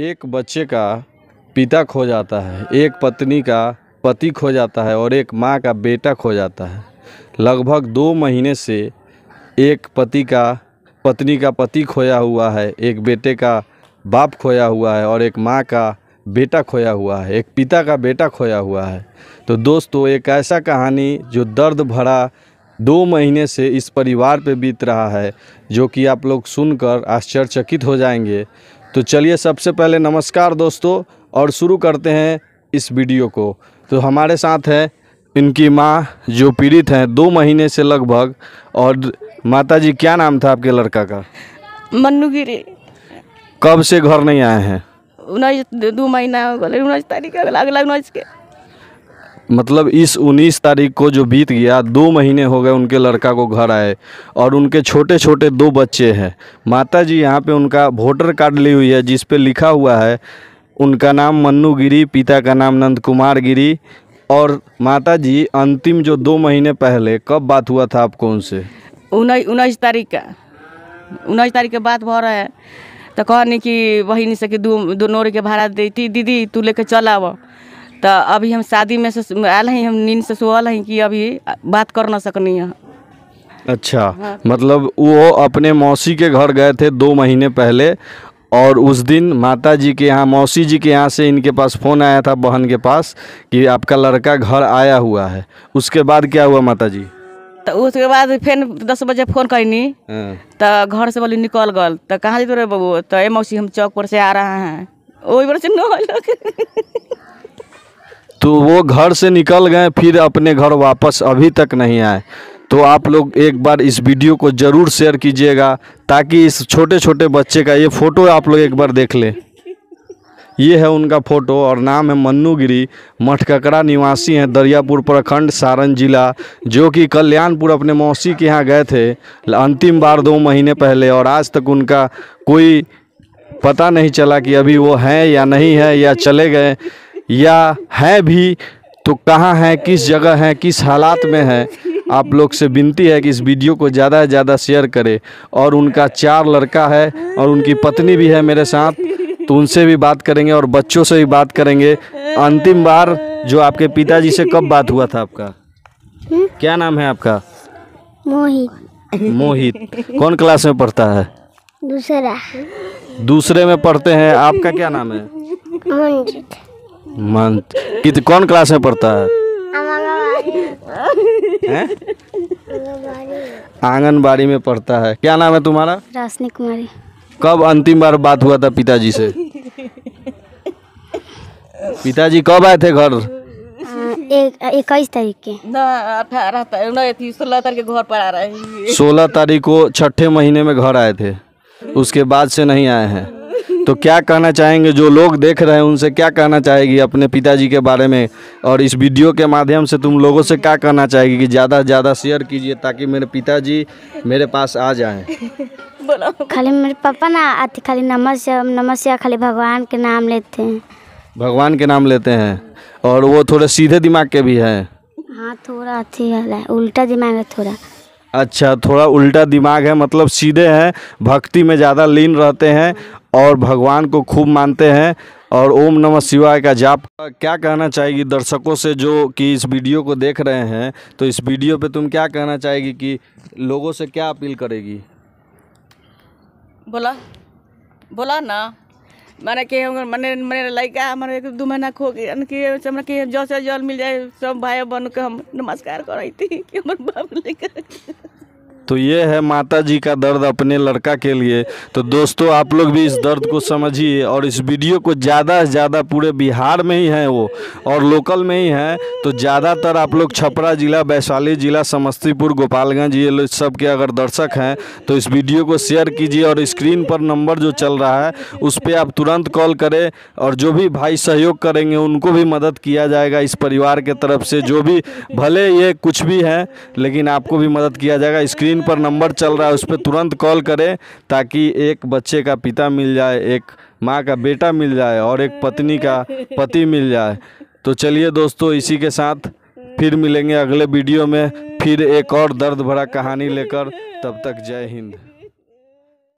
एक बच्चे का पिता खो जाता है एक पत्नी का पति खो जाता है और एक माँ का बेटा खो जाता है लगभग दो महीने से एक पति का पत्नी का पति खोया हुआ है एक बेटे का बाप खोया हुआ है और एक माँ का बेटा खोया हुआ है एक पिता का बेटा खोया हुआ है तो दोस्तों एक ऐसा कहानी जो दर्द भरा दो महीने से इस परिवार पे बीत रहा है जो कि आप लोग सुनकर आश्चर्यचकित हो जाएंगे तो चलिए सबसे पहले नमस्कार दोस्तों और शुरू करते हैं इस वीडियो को तो हमारे साथ है इनकी माँ जो पीड़ित हैं दो महीने से लगभग और माता जी क्या नाम था आपके लड़का का मन्नू गिरी कब से घर नहीं आए हैं उन्नीस दो महीना हो गए उन्नीस तारीख अगला उन्नीस के मतलब इस उन्नीस तारीख को जो बीत गया दो महीने हो गए उनके लड़का को घर आए और उनके छोटे छोटे दो बच्चे हैं माता जी यहाँ पे उनका वोटर कार्ड ली हुई है जिस पे लिखा हुआ है उनका नाम मन्नू गिरी पिता का नाम नंद कुमार गिरी और माता जी अंतिम जो दो महीने पहले कब बात हुआ था आपको उनसे उन्नीस तारीख का उन्नीस तारीख के बात हो रहा है तो कहनी कि बहन से कि दू दोनों के भाड़ा देती दीदी तू लेके चल आब तो अभी हम शादी में से आयल हैं हम नींद से सोल हैं कि अभी बात कर ना सकनी है अच्छा हाँ। मतलब वो अपने मौसी के घर गए थे दो महीने पहले और उस दिन माता जी के यहाँ मौसी जी के यहाँ से इनके पास फ़ोन आया था बहन के पास कि आपका लड़का घर आया हुआ है उसके बाद क्या हुआ माता जी तो उसके बाद फिर दस बजे फोन करनी हाँ। तो घर से बोली निकल गल तो कहाँ जी रहे बबू तो ए मौसी हम चौक पर से आ रहा हैं वही पर से न तो वो घर से निकल गए फिर अपने घर वापस अभी तक नहीं आए तो आप लोग एक बार इस वीडियो को ज़रूर शेयर कीजिएगा ताकि इस छोटे छोटे बच्चे का ये फ़ोटो आप लोग एक बार देख लें ये है उनका फ़ोटो और नाम है मन्नू गिरी मठककड़ा निवासी हैं दरियापुर प्रखंड सारण जिला जो कि कल्याणपुर अपने मौसी के यहाँ गए थे अंतिम बार दो महीने पहले और आज तक उनका कोई पता नहीं चला कि अभी वो हैं या नहीं है या चले गए या हैं भी तो कहाँ हैं किस जगह हैं किस हालात में हैं आप लोग से विनती है कि इस वीडियो को ज़्यादा से ज़्यादा शेयर करें और उनका चार लड़का है और उनकी पत्नी भी है मेरे साथ तो उनसे भी बात करेंगे और बच्चों से भी बात करेंगे अंतिम बार जो आपके पिताजी से कब बात हुआ था आपका हुँ? क्या नाम है आपका मोहित मोहित कौन क्लास में पढ़ता है दूसरा दूसरे में पढ़ते हैं आपका क्या नाम है मंजित मंजित कौन क्लास में पढ़ता है आंगनबाड़ी में पढ़ता है क्या नाम है तुम्हारा राशनी कुमारी कब अंतिम बार बात हुआ था पिताजी से पिताजी कब आए थे घर इक्कीस तारीख के ना अठारह सोलह तारीख घर पर आ रहे हैं सोलह तारीख को छठे महीने में घर आए थे उसके बाद से नहीं आए हैं तो क्या कहना चाहेंगे जो लोग देख रहे हैं उनसे क्या कहना चाहेगी अपने पिताजी के बारे में और इस वीडियो के माध्यम से तुम लोगों से क्या कहना चाहेगी कि ज़्यादा से ज़्यादा शेयर कीजिए ताकि मेरे पिताजी मेरे पास आ जाएं खाली मेरे पापा ना आते खाली नमस्या नमस्या खाली भगवान के नाम लेते हैं भगवान के नाम लेते हैं और वो थोड़े सीधे दिमाग के भी हैं हाँ थोड़ा अच्छी है उल्टा दिमाग है थोड़ा अच्छा थोड़ा उल्टा दिमाग है मतलब सीधे हैं भक्ति में ज़्यादा लीन रहते हैं और भगवान को खूब मानते हैं और ओम नमः शिवाय का जाप क्या कहना चाहेगी दर्शकों से जो कि इस वीडियो को देख रहे हैं तो इस वीडियो पे तुम क्या कहना चाहेगी कि लोगों से क्या अपील करेगी बोला बोला ना मैंने कि मैंने मैंने लड़का हमारे एक दो महीना खो गया जल से जल मिल जाए सब भाई बहन के हम नमस्कार करी थी कि हमारे बाप लेकर तो ये है माता जी का दर्द अपने लड़का के लिए तो दोस्तों आप लोग भी इस दर्द को समझिए और इस वीडियो को ज़्यादा से ज़्यादा पूरे बिहार में ही है वो और लोकल में ही है तो ज़्यादातर आप लोग छपरा ज़िला वैशाली ज़िला समस्तीपुर गोपालगंज ये लोग सब के अगर दर्शक हैं तो इस वीडियो को शेयर कीजिए और स्क्रीन पर नंबर जो चल रहा है उस पर आप तुरंत कॉल करें और जो भी भाई सहयोग करेंगे उनको भी मदद किया जाएगा इस परिवार के तरफ से जो भी भले ये कुछ भी हैं लेकिन आपको भी मदद किया जाएगा स्क्रीन स्क्रीन पर नंबर चल रहा है उस पर तुरंत कॉल करें ताकि एक बच्चे का पिता मिल जाए एक माँ का बेटा मिल जाए और एक पत्नी का पति मिल जाए तो चलिए दोस्तों इसी के साथ फिर मिलेंगे अगले वीडियो में फिर एक और दर्द भरा कहानी लेकर तब तक जय हिंद